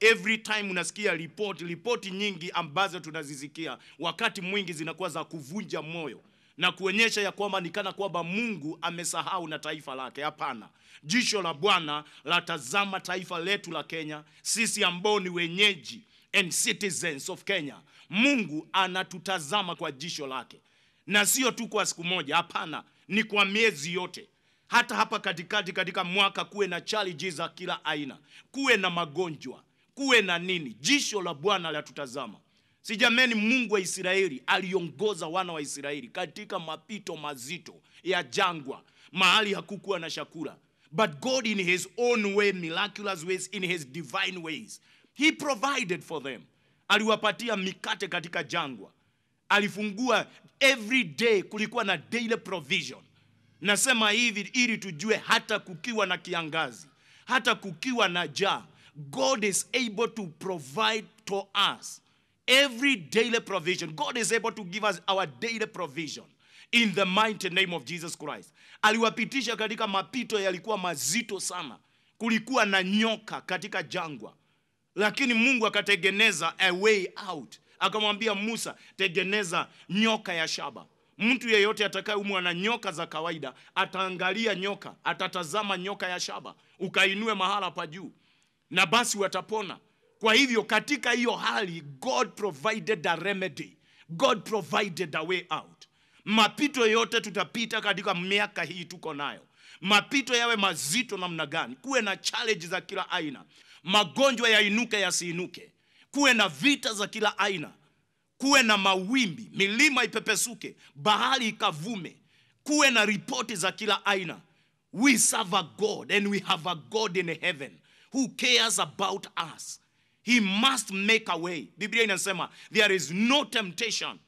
every time unasikia ripoti ripoti nyingi ambazo tunazisikia wakati mwingi zinakuwa za kuvunja moyo na kuonyesha ya kwamba ni kana kwamba Mungu amesahau na taifa lake. Hapana, jisho la Bwana latazama taifa letu la Kenya, sisi ambao ni wenyeji and citizens of Kenya. Mungu anatutazama kwa jisho lake, na sio tu kwa siku moja. Hapana, ni kwa miezi yote hata hapa katikati katika mwaka kuwe na challenges za kila aina, kuwe na magonjwa, kuwe na nini? Jisho la Bwana latutazama. Sijameni, Mungu wa Israeli aliongoza wana wa Israeli katika mapito mazito ya jangwa, mahali hakukuwa na shakura but God in his own way, miraculous ways, in his divine ways he provided for them. Aliwapatia mikate katika jangwa, alifungua every day, kulikuwa na daily provision. Nasema hivi ili tujue hata kukiwa na kiangazi, hata kukiwa na jaa God is able to provide to us every daily provision. God is able to give us our daily provision in the mighty name of Jesus Christ. Aliwapitisha katika mapito yalikuwa mazito sana. Kulikuwa na nyoka katika jangwa, lakini Mungu akatengeneza a way out, akamwambia Musa, tengeneza nyoka ya shaba. Mtu yeyote atakayeumwa na nyoka za kawaida ataangalia nyoka, atatazama nyoka ya shaba, ukainue mahala pa juu na basi watapona. Kwa hivyo katika hiyo hali God provided a remedy. God provided a way out. Mapito yote tutapita katika miaka hii tuko nayo, mapito yawe mazito namna gani, kuwe na challenge za kila aina, magonjwa yainuke yasiinuke, kuwe na vita za kila aina, kuwe na mawimbi, milima ipepesuke, bahari ikavume, kuwe na ripoti za kila aina. We serve a God and we have a God in heaven who cares about us. He must make a way. Biblia inasema there is no temptation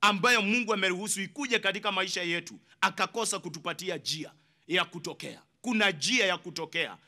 ambayo Mungu ameruhusu ikuje katika maisha yetu akakosa kutupatia njia ya kutokea. Kuna njia ya kutokea